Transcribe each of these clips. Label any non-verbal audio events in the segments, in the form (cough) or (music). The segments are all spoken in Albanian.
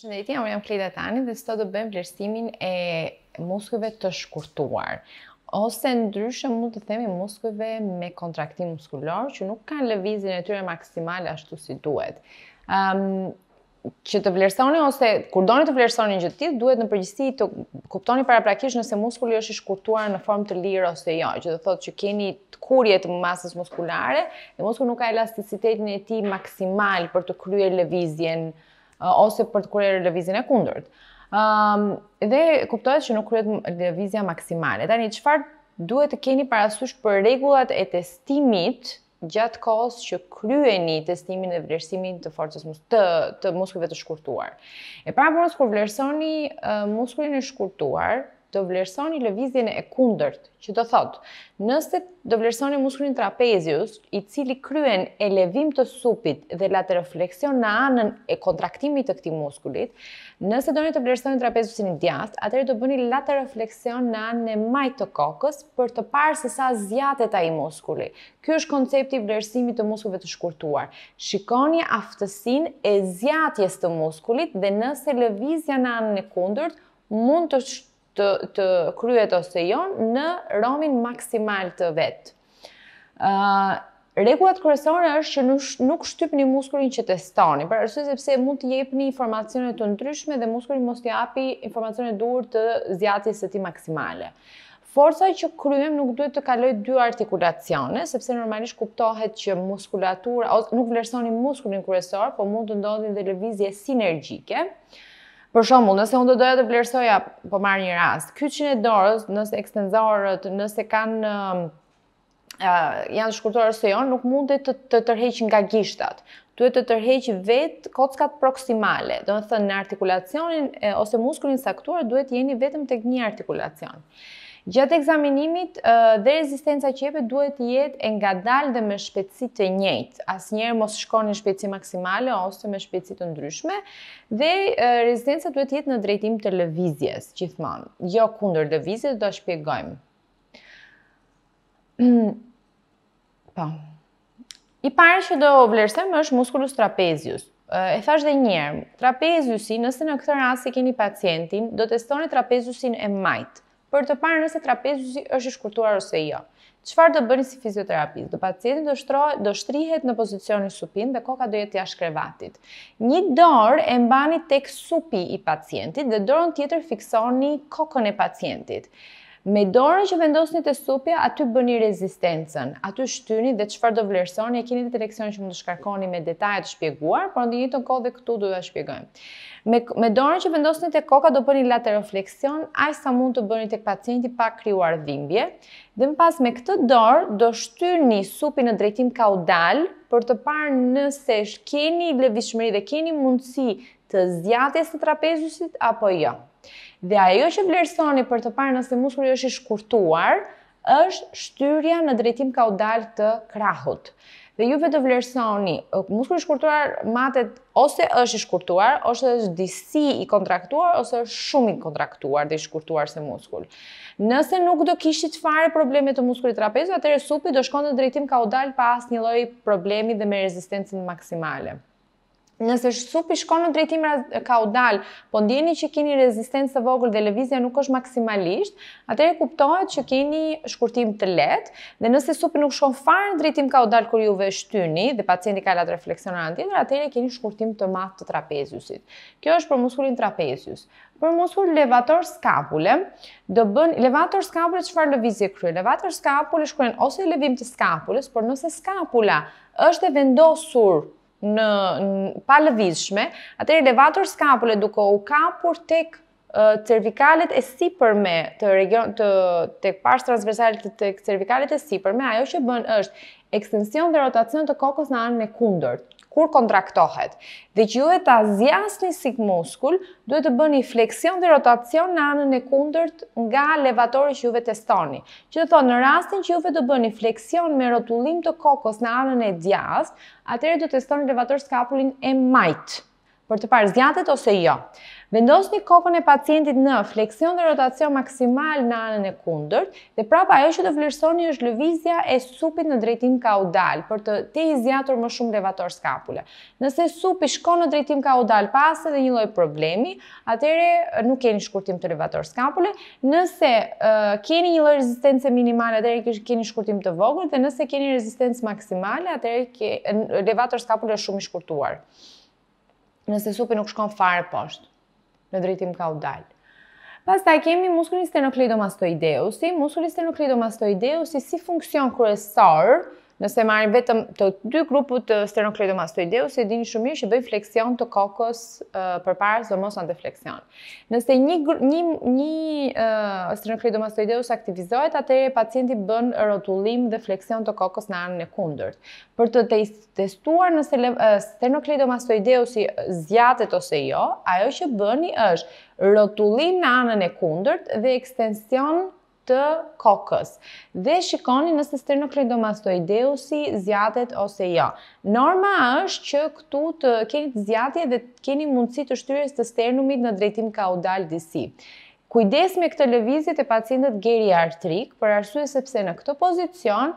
Përshëndetje, unë jam Kleda Tani dhe sot do bëjmë vlerësimin e muskujve të shkurtuar. Ose ndryshe mund të themi muskujve me kontraktim muskulor që nuk kanë lëvizjen e tyre maksimale ashtu si duhet. Ëm um, që të vlerësoni ose kur doni të vlerësoni gjë të tillë duhet në përgjithësi të kuptoni paraprakisht nëse muskuli është i shkurtuar në formë të lirë ose jo, që do thotë që keni kurje të masës muskulare dhe muskuli nuk ka elasticitetin e tij maksimal për të kryer lëvizjen ose për të kryer lëvizjen e kundërt. Ëm dhe kuptohet që nuk kryhet lëvizja maksimale. Tani çfarë duhet të keni parasysh për rregullat e testimit gjatë kohës që kryeni testimin dhe vlerësimin të forcës mus të, të muskujve të shkurtuar. E para punës, kur vlerësoni uh, muskujin e shkurtuar, do vlerësoni lëvizjen e kundërt, që do thotë, nëse do vlerësoni muskulin trapezius, i cili kryen e levim të supit dhe laterofleksion në anën e kontraktimit të këti muskulit, nëse do një të vlerësoni trapeziusin i djast, atëri do bëni laterofleksion në anën e majtë të kokës për të parë se sa zjatë e ta i muskuli. Ky është koncepti vlerësimit të muskulve të shkurtuar. Shikoni aftësin e zjatjes të muskulit dhe nëse lëvizja në anën e kundërt, mund të të, të kryet ose jonë në romin maksimal të vetë. Uh, Rekullat kërësore është që nuk shtypni një muskurin që testoni, për është sepse mund të jepni një informacionet të ndryshme dhe muskurin mos të japi informacionet dur të zjatjes të ti maksimale. Forca që kryem nuk duhet të kaloj dy artikulacione, sepse normalisht kuptohet që muskulatura, nuk vlerësoni muskurin kërësor, po mund të ndodhin dhe levizje sinergjike. Uh, Për shembull, nëse unë do doja të vlerësoja, po marr një rast, ky 100 e dorës, nëse ekstenzorët, nëse kanë uh, janë shkurtuar se jon, nuk mundet të të, tërheq nga gishtat. Duhet të tërheq vetë kockat proksimale. Do të thënë në artikulacionin e, ose muskulin saktuar duhet jeni vetëm tek një artikulacion. Gjatë ekzaminimit dhe rezistenca që jepet duhet të jetë e ngadalë dhe me shpejtësi të njëjtë. Asnjëherë mos shkon në shpejtësi maksimale ose me shpejtësi të ndryshme dhe rezistenca duhet të jetë në drejtim të lëvizjes, gjithmonë. Jo kundër lëvizjes, do ta shpjegojmë. (clears throat) Po. I pari që do vlerësojmë është muskulus trapezius. E thash dhe njëherë, trapeziusi, nëse në këtë rast i keni pacientin, do testoni trapeziusin e majtë për të parë nëse trapezi është i shkurtuar ose jo. Çfarë do bëni si fizioterapist? Do pacientit do shtrohet, shtrihet në pozicionin supin dhe koka do jetë jashtë krevatit. Një dorë e mbani tek supi i pacientit dhe dorën tjetër fiksoni kokën e pacientit. Me dorën që vendosni të supja, aty bëni rezistencën, aty shtyni dhe qëfar do vlerësoni, e kini të direksion që mund të shkarkoni me detajet shpjeguar, por në një të kohë dhe këtu duhet të shpjegojmë. Me, me dorën që vendosni të koka, do bëni laterofleksion, aj sa mund të bëni të pacienti pa kryuar dhimbje, dhe më pas me këtë dorë, do shtyni supi në drejtim kaudal, për të parë nëse keni lëvishmëri dhe keni mundësi të zjatjes të trapezusit apo jo. Ja. Dhe ajo që vlerësoni për të parë nëse muskuri është i shkurtuar, është shtyrja në drejtim kaudal të krahut. Dhe ju vetë vlerësoni, muskuri i shkurtuar matet ose është i shkurtuar, ose është disi i kontraktuar, ose është shumë i kontraktuar dhe i shkurtuar se muskul. Nëse nuk do kishit fare probleme të muskulit trapezu, atëre supi do shkonë në drejtim kaudal pa një loj problemi dhe me rezistencin maksimale. Nëse supi shkon në drejtim kaudal, po ndjeni që keni rezistencë të vogël dhe lëvizja nuk është maksimalisht, atëherë kuptohet që keni shkurtim të lehtë dhe nëse supi nuk shkon fare në drejtim kaudal kur juve shtyni dhe pacienti ka latë refleksion anë tjetër, atëherë keni shkurtim të madh të trapeziusit. Kjo është për muskulin trapezius. Për muskul levator skapule, do bën levator skapule çfarë lëvizje kryen? Levator skapule shkruajn ose lëvim të skapulës, por nëse scapula është e vendosur në pa lëvizshme, atë elevator skapullet duke u kapur tek cervikalet e sipërme të region të tek pastra transversale të tek cervikalet e sipërme, ajo që bën është ekstension dhe rotacion të kokës në anën e kundërt kur kontraktohet. Dhe që ju e ta zjasni si muskull, duhet të bëni fleksion dhe rotacion në anën e kundërt nga levatori që juve testoni. Që të thonë, në rastin që juve të bëni fleksion me rotullim të kokos në anën e djast, atëre duhet të testoni levator skapullin e majtë për të parë zjatet ose jo. Vendos një kokën e pacientit në fleksion dhe rotacion maksimal në anën e kundërt, dhe prapa ajo që të vlerësoni është lëvizja e supit në drejtim kaudal për të te izjatur më shumë levator skapule. Nëse supi shkon në drejtim kaudal pasë dhe një loj problemi, atëre nuk keni shkurtim të levator skapule. Nëse keni një loj rezistence minimale, atëre keni shkurtim të vogër dhe nëse keni rezistence maksimale, atëre levator skapule shumë i shkurtuar. Nëse supi nuk shkon fare poshtë në drejtim ka Pastaj Pas ta kemi muskullin së Muskulin nuk muskullin si funksion kryesor, Nëse marrim vetëm të dy grupu të sternocleidomastoideus, e dini shumë mirë që bëj fleksion të kokës përpara zomos ante fleksion. Nëse një një një uh, sternocleidomastoideus aktivizohet, atëherë pacienti bën rrotullim dhe fleksion të kokës në anën e kundërt. Për të testuar nëse uh, sternocleidomastoideusi zjatet ose jo, ajo që bëni është rrotullim në anën e kundërt dhe ekstension të kokës. Dhe shikoni nëse sternocleidomastoideusi zjatet ose jo. Norma është që këtu të keni zjatje dhe të keni mundësi të shtyrjes të sternumit në drejtim kaudal disi. Kujdes me këtë lëvizje të pacientët geriatrik, për arsye sepse në këtë pozicion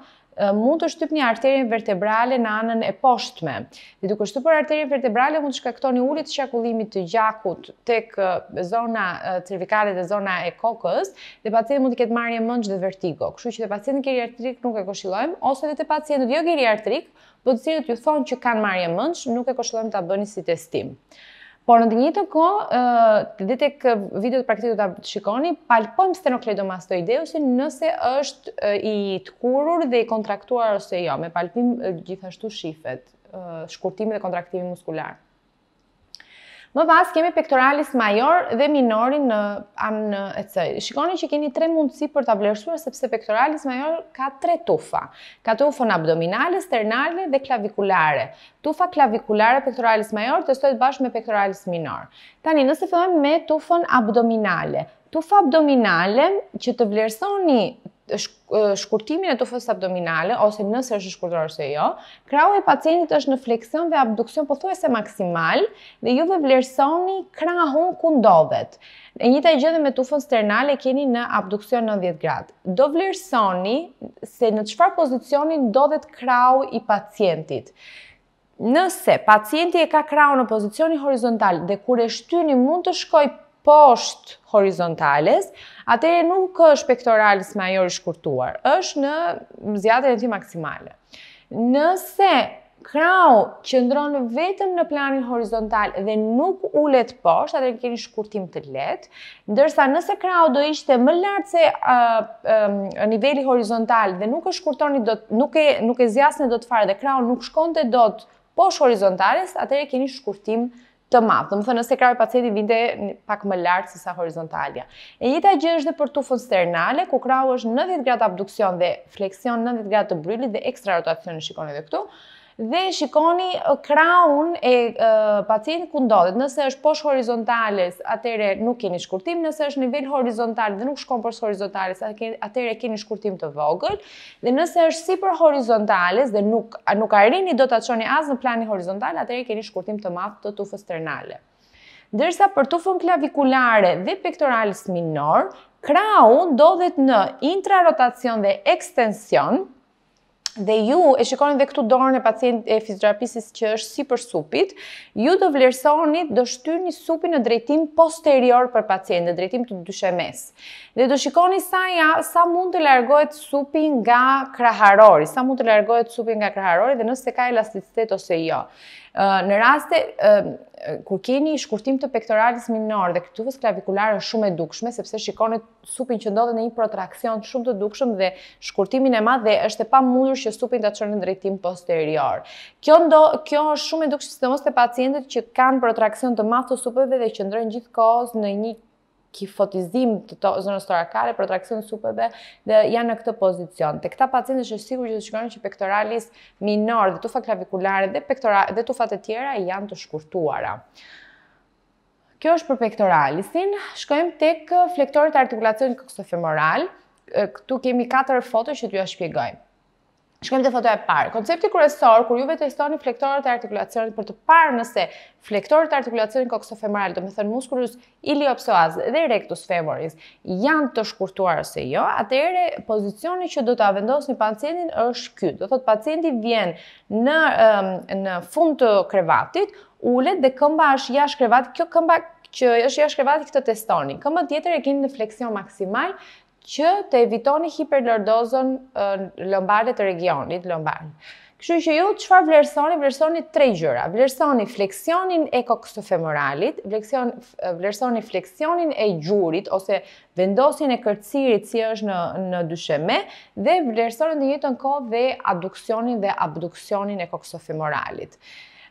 mund të shtyp një arterin vertebrale në anën e poshtme. Dhe duke shtypur arterin vertebrale mund të shkaktoni ullit shakullimit të gjakut tek zona cervikale dhe zona e kokës dhe pacienti mund të ketë marrje mendsh dhe vertigo. Kështu që te pacienti geriatrik nuk e koshilojmë, ose edhe te pacientët jo geriatrik, por të ju thonë që kanë marrje mendsh, nuk e koshilojmë ta bëni si testim. Por në të njëjtë kohë, ë dhe tek videot praktike do ta shikoni, palpojm stenokleidomastoideusi nëse është i të kurur dhe i kontraktuar ose jo, me palpim gjithashtu shifet, shkurtimi dhe kontraktimit muskular. Më pas kemi pektoralis major dhe minorin në anë në Shikoni që keni tre mundësi për ta vlerësuar sepse pektoralis major ka tre tufa. Ka tufën abdominale, sternale dhe klavikulare. Tufa klavikulare pektoralis major testohet bashkë me pektoralis minor. Tani nëse fillojmë me tufën abdominale tuf abdominale që të vlerësoni shkurtimin e tufës abdominale ose nëse është shkurtuar ose jo, krau i pacientit është në fleksion dhe abduksion pothuajse maksimal dhe ju dhe vlerësoni krahun ku ndodhet. E njëjta gjë me tufën sternale keni në abduksion 90 grad. Do vlerësoni se në çfarë pozicioni ndodhet krau i pacientit. Nëse pacienti e ka krau në pozicionin horizontal dhe kur e shtyni mund të shkojë poshtë horizontales, atëre nuk është pektoralis major i shkurtuar, është në zjatën e ti maksimale. Nëse krau që ndronë vetëm në planin horizontal dhe nuk ullet poshtë, atë keni shkurtim të letë, ndërsa nëse krau do ishte më lartë se nivelli horizontal dhe nuk e shkurtoni, do, nuk, e, nuk e zjasne do të fare dhe krau nuk shkonte do të poshtë horizontales, atë e keni shkurtim të të madh. Do të thonë nëse krahu i pacientit vinte pak më lart se sa horizontalja. E njëjta gjë është edhe për tufën sternale, ku krahu është 90 gradë abduksion dhe fleksion 90 gradë të brylit dhe ekstra rotacion shikoni edhe këtu dhe shikoni kraun e pacientit ku ndodhet. Nëse është poshtë horizontales, atëre nuk keni shkurtim, nëse është nivel horizontal dhe nuk shkon poshtë horizontales, atëre keni shkurtim të vogël. Dhe nëse është sipër horizontales dhe nuk nuk arrini dot ta çoni as në planin horizontal, atëre keni shkurtim të madh të tufës sternale. Ndërsa për tufën klavikulare dhe pektoralis minor, krau ndodhet në intrarotacion dhe ekstension, dhe ju e shikoni dhe këtu dorën e pacient e fizioterapistës që është si për supit, ju do vlerësoni, do shtyrni supin në drejtim posterior për pacient, në drejtim të dyshemes. Dhe do shikoni sa, ja, sa mund të largohet supin nga kraharori, sa mund të largohet supin nga kraharori dhe nëse ka elasticitet ose jo në raste kur keni shkurtim të pektoralis minor dhe këtuvës klavikulare shumë e dukshme, sepse shikone supin që ndodhe në një protraksion shumë të dukshëm dhe shkurtimin e ma dhe është e pa mundur që supin të qërë në drejtim posterior. Kjo, kjo është shumë e dukshme së të mos të pacientët që kanë protraksion të ma të supëve dhe që ndrën gjithë kohës në një kifotizim të to, zonës torakale, protraksion supeve, dhe janë në këtë pozicion. Të këta pacientës është sigur që të shkërën që pektoralis minor dhe tufa klavikulare dhe, tufa dhe tufat e tjera janë të shkurtuara. Kjo është për pektoralisin, shkojmë tek flektorit artikulacion kësë femoral, këtu kemi 4 foto që ju a shpjegojmë. Shkojmë te fotoja e parë. Koncepti kryesor kur juve testoni flektorët e artikulacionit për të parë nëse flektorët e artikulacionit koksofemoral, do me thënë muskulus iliopsoas dhe rectus femoris, janë të shkurtuar ose jo, atëherë pozicioni që do ta vendosni pacientin është ky. Do thotë pacienti vjen në në fund të krevatit, ulet dhe këmba është jashtë krevatit. Kjo këmba që është jashtë krevatit këtë testoni. Këmba tjetër e keni në fleksion maksimal që të evitoni hiperlordozën lombare të regionit, lombare. Kështu që ju, qëfar vlerësoni? Vlerësoni tre gjëra. Vlerësoni fleksionin e kokës të femoralit, vlerësoni, fleksionin e gjurit, ose vendosin e kërcirit si është në, në dysheme, dhe vlerësoni në jetën ko dhe abduksionin dhe abduksionin e kokës të femoralit.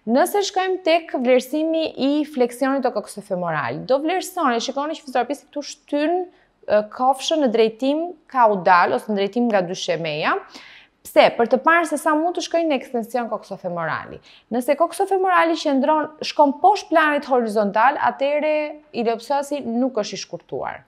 Nëse shkojmë tek vlerësimi i fleksionit të kokës të femoralit, do vlerësoni, shikoni që fizioterapisti këtu shtynë kofshën në drejtim ka u dal ose në drejtim nga dyshemeja. Pse? Për të parë se sa mund të shkojnë në ekstension koksofemorali. Nëse koksofemorali qëndron shkon poshtë planit horizontal, atëre ileopsoasi nuk është i shkurtuar.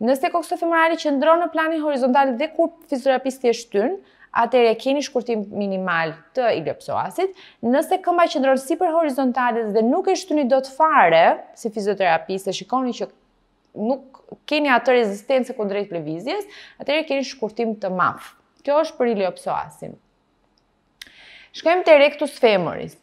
Nëse koksofemorali qëndron në planin horizontal dhe kur fizioterapisti e shtyn, atëre e keni shkurtim minimal të ileopsoasit. Nëse këmba qëndron si për horizontalit dhe nuk e shtyni do të fare, si fizioterapiste, shikoni që nuk keni atë rezistencë ku drejt levizjes, atëherë keni shkurtim të maf. Kjo është për iliopsoasin. Shkojmë te rectus femoris.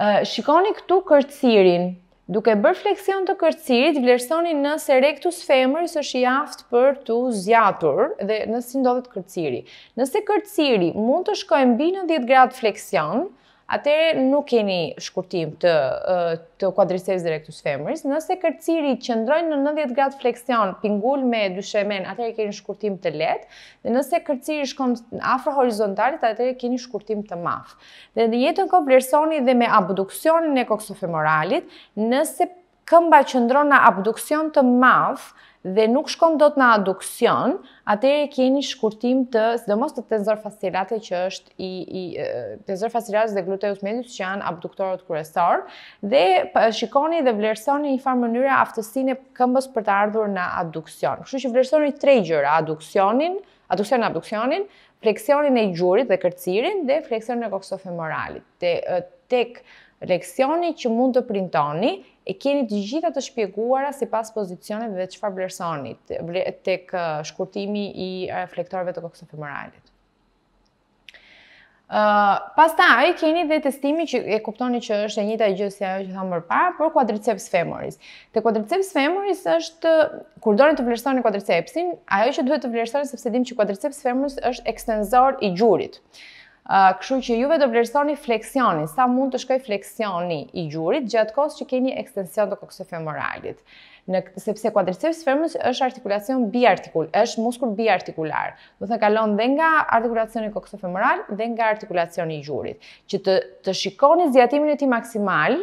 Ë shikoni këtu kërcirin. Duke bërë fleksion të kërcirit, vlerësoni nëse rectus femoris është i aftë për të zgjatur dhe nëse ndodhet kërciri. Nëse kërciri mund të shkojë mbi 90 gradë fleksion, atëherë nuk keni shkurtim të të quadriceps rectus femoris, nëse kërciri qëndron në 90 gradë fleksion pingul me dyshemen, atëherë keni shkurtim të lehtë, dhe nëse kërciri shkon afër horizontalit, atëherë keni shkurtim të maf. Dhe në jetën ko vlersoni dhe me abduksionin e koksofemoralit, nëse këmba që ndronë në abduksion të mafë dhe nuk shkom do të në aduksion, atëre keni shkurtim të, së dhe mos të tenzor fasilate që është i, i tenzor fasilate dhe gluteus medius që janë abduktorët kërësor, dhe shikoni dhe vlerësoni një farë mënyre aftësine këmbës për të ardhur në aduksion. Kështu që vlerësoni tre gjëra, abduksionin, abduksionin, abduksionin, fleksionin e gjurit dhe kërcirin dhe fleksionin e koksofemoralit. Të, të, të, të, të, të, e keni të gjitha të shpjeguara si pas pozicioneve dhe qëfar vlerësonit të shkurtimi i reflektorve të kokësë femoralit. Uh, pas ta, keni dhe testimi që e kuptoni që është e njëta i gjësja e që thamë mërë para, por quadriceps femoris. Të quadriceps femoris është, kur dorën të vlerësoni quadricepsin, ajo që duhet të vlerësoni sepse dim që quadriceps femoris është ekstenzor i gjurit. Uh, Kështu që juve do vlerësoni fleksioni, sa mund të shkoj fleksioni i gjurit gjatë që keni ekstension të koksofemoralit. femoralit. Në, sepse quadriceps femoris është artikulacion biartikul, është muskul biartikular. Do të kalon dhe nga artikulacioni i femoral dhe nga artikulacioni i gjurit. Që të, të shikoni zjatimin e ti maksimal,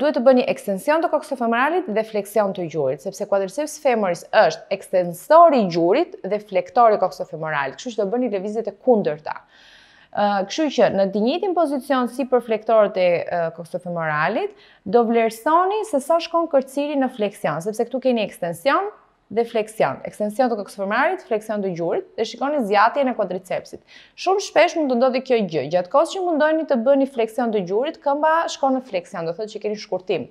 duhet të bëni ekstension të koksofemoralit femoralit dhe fleksion të gjurit, sepse quadriceps femoris është ekstensori i gjurit dhe flektori i kokës Kështu që do bëni lëvizjet e kundërta. Kështu që në të njëjtin pozicion si përflektorët e kostos femoralit, do vlerësoni se sa shkon kërcili në fleksion, sepse këtu keni ekstension dhe fleksion. Ekstension të kostos femoralit, fleksion të gjurit dhe shikoni zjatje e kuadricepsit. Shumë shpesh mund të ndodhi kjo gjë. Gjatkohsë që mundojeni të bëni fleksion të gjurit, këmba shkon në fleksion, do thotë që keni shkurtim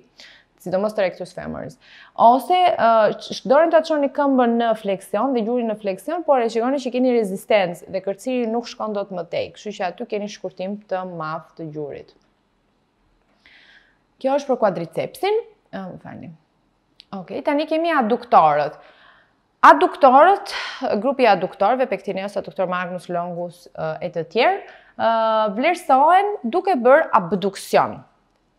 sidomos të rectus femoris. Ose uh, dorën ta çoni këmbën në fleksion dhe gjurin në fleksion, por e shikoni që keni rezistencë dhe kërciri nuk shkon dot më tej, kështu që aty keni shkurtim të madh të gjurit. Kjo është për kuadricepsin. Um, Okej, tani kemi aduktorët. Aduktorët, grupi aduktorëve, pektineos, aduktor Magnus, Longus e të tjerë, vlerësohen duke bërë abduksion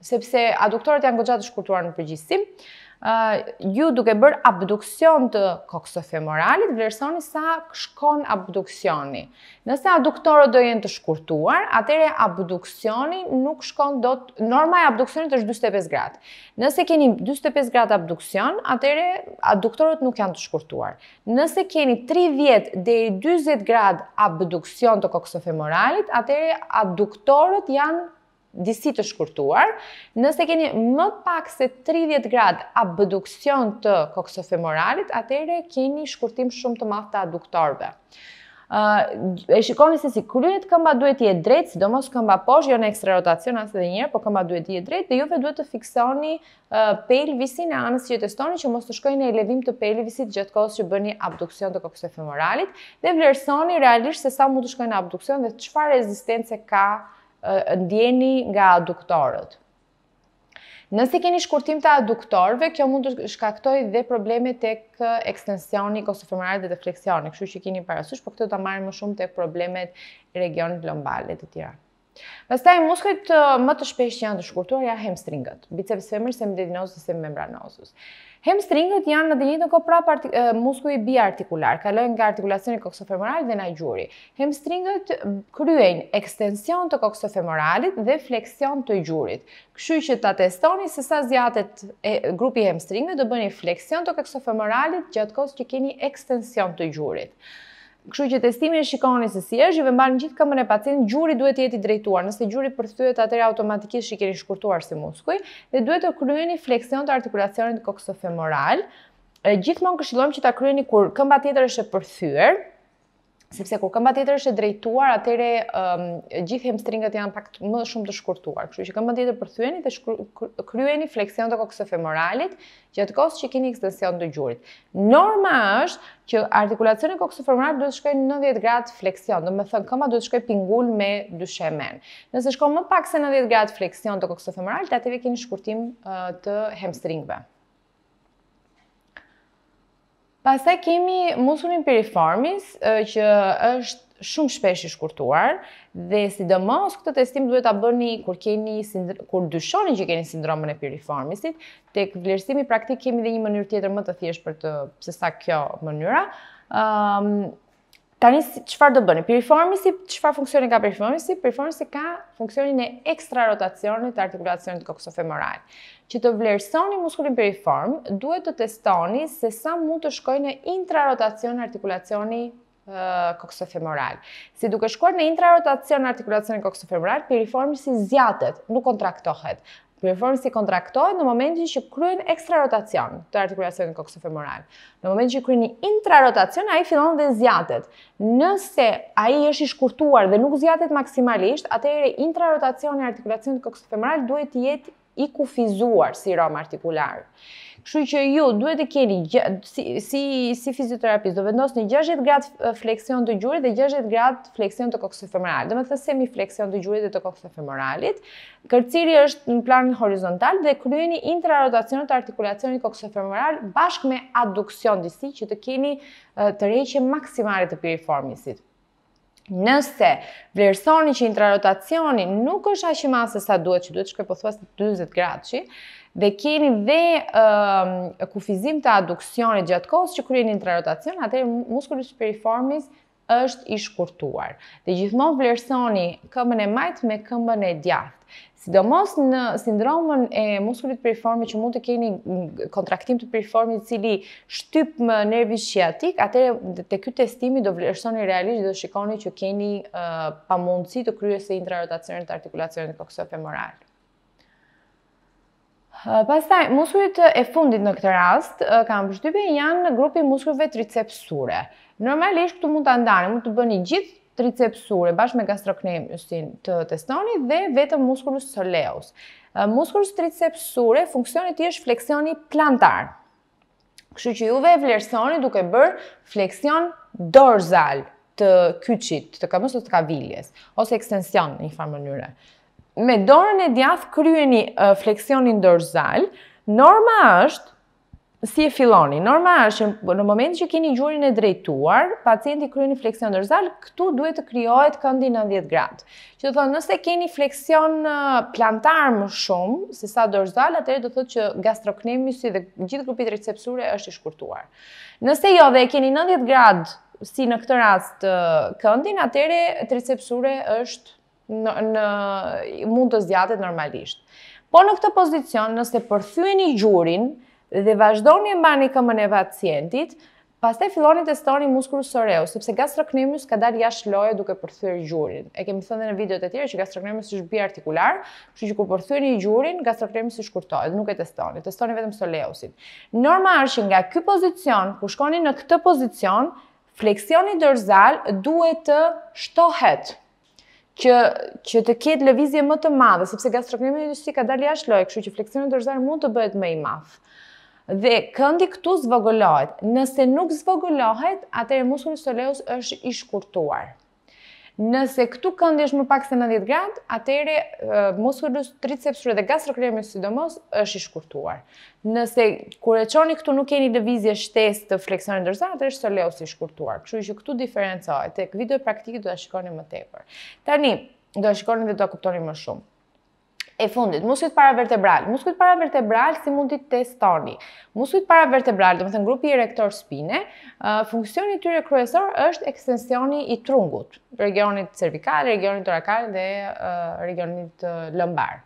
sepse aduktorët janë të shkurtuar në përgjistim, uh, ju duke bërë abduksion të koksofemoralit, vlerësoni sa shkon abduksioni. Nëse aduktorët do jenë të shkurtuar, atere abduksioni nuk shkon do të... Norma e abduksionit është 25 gradë. Nëse keni 25 gradë abduksion, atere aduktorët nuk janë të shkurtuar. Nëse keni 30 vjetë dhe 20 gradë abduksion të koksofemoralit, atere aduktorët janë disi të shkurtuar. Nëse keni më pak se 30 grad abduksion të koksofemoralit, atere keni shkurtim shumë të madh të aduktorve. e shikoni se si kryet këmba duhet i e drejt, si do mos këmba posh, jo në ekstra rotacion asë dhe njerë, po këmba duhet i e drejt, dhe juve duhet të fiksoni uh, pelvisin e anës që testoni që mos të shkojnë e elevim të pelvisit gjatë kohës që bëni abduksion të koksofemoralit, dhe vlerësoni realisht se sa mu të shkojnë abduksion dhe qëfar rezistence ka ndjeni nga aduktorët. Nësi keni shkurtim të aduktorëve, kjo mund të shkaktoj dhe probleme të kë ekstensioni, kosofemarare dhe të kështu që keni parasysh, po këtë të marrë më shumë të kë problemet regionit lombale të tjera. Pastaj muskujt më të shpesh që janë të shkurtuar janë hamstringët, biceps femoris dhe dhe membranosus. Hamstringët janë në të njëjtën kohë prapë muskuj biartikular, kalojnë nga artikulacioni koksofemoral dhe na gjuri. Hamstringët kryejnë ekstension të koksofemoralit dhe fleksion të gjurit. Kështu që ta testoni se sa zgjatet e grupi hamstringëve do bëni fleksion të koksofemoralit gjatë kohës që keni ekstension të gjurit. Kështu që testimin e shikoni se si është, juve mbani gjithë këmbën e pacientit, gjuri duhet të jetë i drejtuar. Nëse gjuri përthyet, atëherë automatikisht i keni shkurtuar si muskuj dhe duhet të kryeni fleksion të artikulacionit koksofemoral. Gjithmonë këshillojmë që ta kryeni kur këmba tjetër është e përthyer, sepse kur këmba tjetër është e drejtuar, atëre um, gjithë hamstringët janë pak më shumë të shkurtuar. Kështu që këmba tjetër përthyeni dhe kryeni fleksion të kokës së femoralit, që keni ekstension të gjurit. Norma është që artikulacioni i kokës së femoralit duhet të shkojë 90 gradë fleksion, do të thonë këmba duhet të shkojë pingul me dyshemen. Nëse shkon më pak se 90 gradë fleksion të kokës së femoralit, keni shkurtim uh, të hamstringëve. Pasta kemi musullin piriformis, që është shumë shpesh i shkurtuar dhe sidomos këtë testim duhet ta bëni kur keni kur dyshoni që keni sindromën e piriformisit, tek vlerësimi praktik kemi edhe një mënyrë tjetër më të thjeshtë për të pse sa kjo mënyra. Ëm um, Tani çfarë do bëni? Piriformi si çfarë funksioni ka piriformi? Si piriformi si ka funksionin e ekstra rotacionit të artikulacionit koksofemoral. Që të vlerësoni muskulin piriform, duhet të testoni se sa mund të shkojë në intrarotacion artikulacioni koksofemoral. Si duke shkuar në intrarotacion artikulacioni koksofemoral, piriformi si nuk kontraktohet. Piriformës i kontraktohet në momentin që kryen ekstra rotacion të artikulacionit kokës femoral. Në momentin që kryen një intra rotacion, a i fillon dhe zjatet. Nëse a i është i shkurtuar dhe nuk zjatet maksimalisht, atëre intra rotacion e artikulacionit kokës femoral duhet të jetë i kufizuar si rom artikular. Kështu që ju duhet të keni si si si fizioterapist do vendosni 60 gradë eh, fleksion të gjurit dhe 60 gradë fleksion të kokës femorale. Do semi fleksion të gjurit dhe të kokës Kërciri është në plan horizontal dhe kryeni intrarotacionin të artikulacionit kokës femoral bashkë me adduksion disi që të keni eh, të rëqe maksimale të piriformisit. Nëse vlerësoni që intrarotacioni nuk është aq i madh sa duhet, që duhet shkoj pothuajse 40 gradësh, dhe keni dhe um, kufizim të aduksionit gjatë kohës që kryeni në rotacion, atëherë muskulit piriformis është i shkurtuar. Dhe gjithmonë vlerësoni këmbën e majtë me këmbën e djathtë. Sidomos në sindromën e muskulit piriformi që mund të keni kontraktim të piriformi të cili shtyp më nervi shqiatik, atëre të kjo testimi do vlerësoni realisht dhe shikoni që keni uh, pa mundësi të kryese intrarotacionit të artikulacionit të koksofemoralit. Pastaj, muskujt e fundit në këtë rast, kam përshtypje janë në grupi muskujve tricepsure. Normalisht këtu mund të ndani, mund të bëni gjithë tricepsure bashkë me gastrocnemiusin të testoni dhe vetëm muskulus soleus. Muskulus tricepsure funksionit i është fleksioni plantar. Kështu që juve e vlerësoni duke bërë fleksion dorzal të kyqit, të kamës të kaviljes, ose ekstension një farë mënyre me dorën e djathë kryeni uh, fleksionin dorzal, norma është si e filloni. Norma është që në momentin që keni gjurin e drejtuar, pacienti kryeni fleksion dorzal, këtu duhet të krijohet këndi 90 gradë. Që do thonë, nëse keni fleksion plantar më shumë se sa dorzal, atëherë do thotë që gastrocnemius dhe gjithë grupi recepsure është i shkurtuar. Nëse jo dhe keni 90 gradë si në këtë rast këndin, atëherë tricepsure është në, në mund të zgjatet normalisht. Po në këtë pozicion, nëse përthyeni gjurin dhe vazhdoni e mbani këmën e pacientit, Pastaj filloni të testoni muskulin psoreus, sepse gastrocnemius ka dalë jashtë loje duke përthyer gjurin. E kemi thënë në videot e tjera që gastrocnemius është bi artikular, kështu që kur përthyeni gjurin, është i dhe nuk e testoni, testoni vetëm soleusin. Norma është që nga ky pozicion, kur shkoni në këtë pozicion, fleksioni dorsal duhet të shtohet që që të ketë lëvizje më të madhe, sepse gastrokneumi si ka dalë jashtë lojë, kështu që fleksioni dorsal mund të bëhet më i madh. Dhe këndi këtu zvogëlohet. Nëse nuk zvogëlohet, atëherë i soleus është i shkurtuar. Nëse këtu këndi është më pak se 90 grad, atëre muskullus, tricepsur dhe gastrokremis sidomos është i shkurtuar. Nëse kure qoni këtu nuk keni në vizje shtes të fleksionin dërza, atër është së leo si shkurtuar. Këshu ishë këtu diferencojë, të këvidoj praktikit do të shikoni më tepër. Tani, do të shikoni dhe do të kuptoni më shumë e fundit, muskujt paravertebral. Muskujt paravertebral si mund të testoni. Muskujt paravertebral, do më thënë grupi i rektor spine, funksioni i tyre kryesor është ekstensioni i trungut, regionit cervikal, regionit torakal dhe regionit lëmbar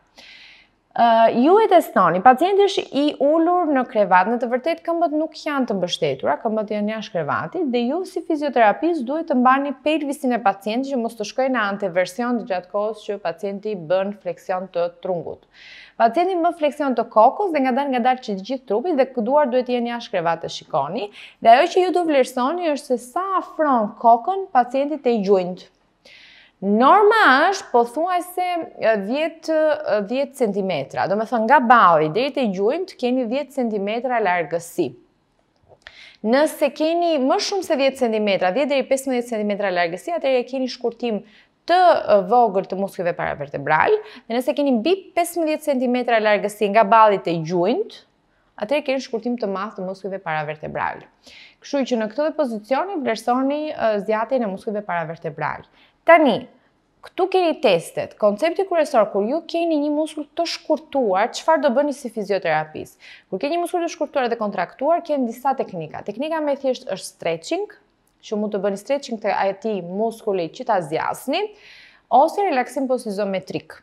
ju e testoni, pacienti është i ullur në krevat, në të vërtet këmbët nuk janë të mbështetura, këmbët janë jashtë krevatit, dhe ju si fizioterapist duhet të mbani pelvisin e pacientit që mos të shkojë në anteversion të gjatë kohës që pacienti bën fleksion të trungut. Pacienti më fleksion të kokës dhe nga dalë nga dalë që të gjithë trupit dhe këduar duhet jenë jashtë krevat të shikoni, dhe ajo që ju të vlerësoni është se sa afron kokën pacientit e gjujndë. Norma është po thuaj se 10, cm, do me thënë nga bari, dhe i të gjujmë të keni 10 cm largësi. Nëse keni më shumë se 10 cm, 10 15 cm largësi, atër e keni shkurtim të vogël të muskive paravertebral, dhe nëse keni bi 15 cm largësi nga bari të gjujmë, atër e keni shkurtim të math të muskive paravertebral. Kështu që në këtë dhe pozicioni vlerësoni zjatën e muskive paravertebral. Tani, këtu keni testet, koncepti kërësor, kur ju keni një muskull të shkurtuar, qëfar do bëni si fizioterapis? Kur keni një muskull të shkurtuar dhe kontraktuar, keni disa teknika. Teknika me thjesht është stretching, që mund të bëni stretching të ajeti muskulli që ta zjasni, ose relaxim posizometrik.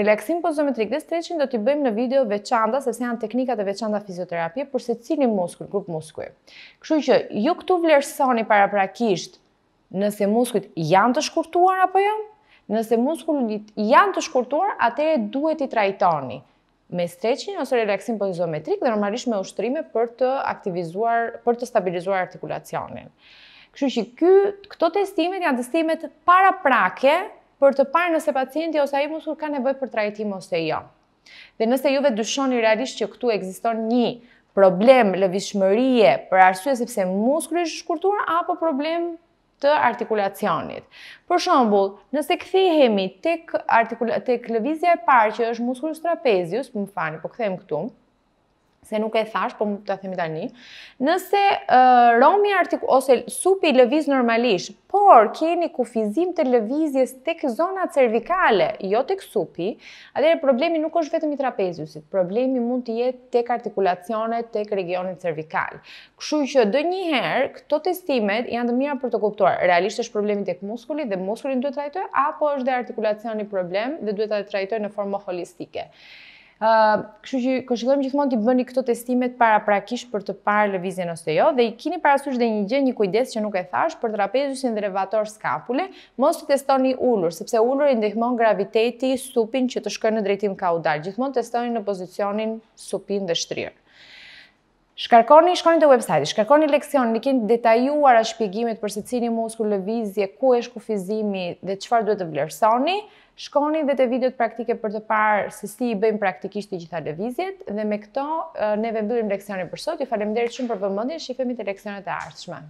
Relaxim pozometrik dhe stretching do t'i bëjmë në video veçanda, sepse janë teknikat e veçanda fizioterapie për se muskull, grup muskull. Kështu që ju këtu vlerësoni para prakisht nëse muskujt janë të shkurtuar apo jo, nëse muskujt janë të shkurtuar, atëre duhet i trajtoni me streqin ose relaxim pozizometrik dhe normalisht me ushtrime për të aktivizuar, për të stabilizuar artikulacionin. Kështu që ky, këto testimet janë testimet para prake për të parë nëse pacienti ose ai muskul ka nevojë për trajtim ose jo. Dhe nëse juve dyshoni realisht që këtu ekziston një problem lëvizshmërie për arsye sepse muskuli është shkurtuar apo problem të artikulacionit. Për shembull, nëse kthehemi tek artikula tek lëvizja e parë që është muskullus trapezius, më falni, po kthehem këtu se nuk e thash, po më të themi tani, nëse uh, romi artik ose supi lëviz normalisht, por keni kufizim të lëvizjes tek zona cervikale, jo tek supi, atëherë problemi nuk është vetëm i trapeziusit, problemi mund të jetë tek artikulacionet, tek regioni cervikal. Kështu që dë njëherë, këto testimet janë të mira për të kuptuar, realisht është problemi tek muskuli dhe muskulin duhet trajtoj apo është dhe artikulacioni problem dhe duhet ta trajtoj në formë holistike. Kështu që këshillojmë gjithmonë të bëni këto testimet para prakisht për të parë lëvizjen ose jo dhe i kini parasysh dhe një gjë, një kujdes që nuk e thash për trapeziusin dhe revator skapule, mos të testoni ulur, sepse uluri ndihmon graviteti supin që të shkojnë në drejtim ka Gjithmonë testoni në pozicionin supin dhe shtrirë. Shkarkoni, shkoni të website, shkarkoni leksion, në kënë detajuar a shpjegimit përse cini muskullë vizje, ku e shkufizimi dhe qëfar duhet të vlerësoni, Shkoni dhe të videot praktike për të parë se si i bëjmë praktikisht të gjitha lëvizjet dhe me këto uh, ne vendurim leksionin për sot. Ju faleminderit shumë për vëmendjen, shifemi te leksionet e ardhshme.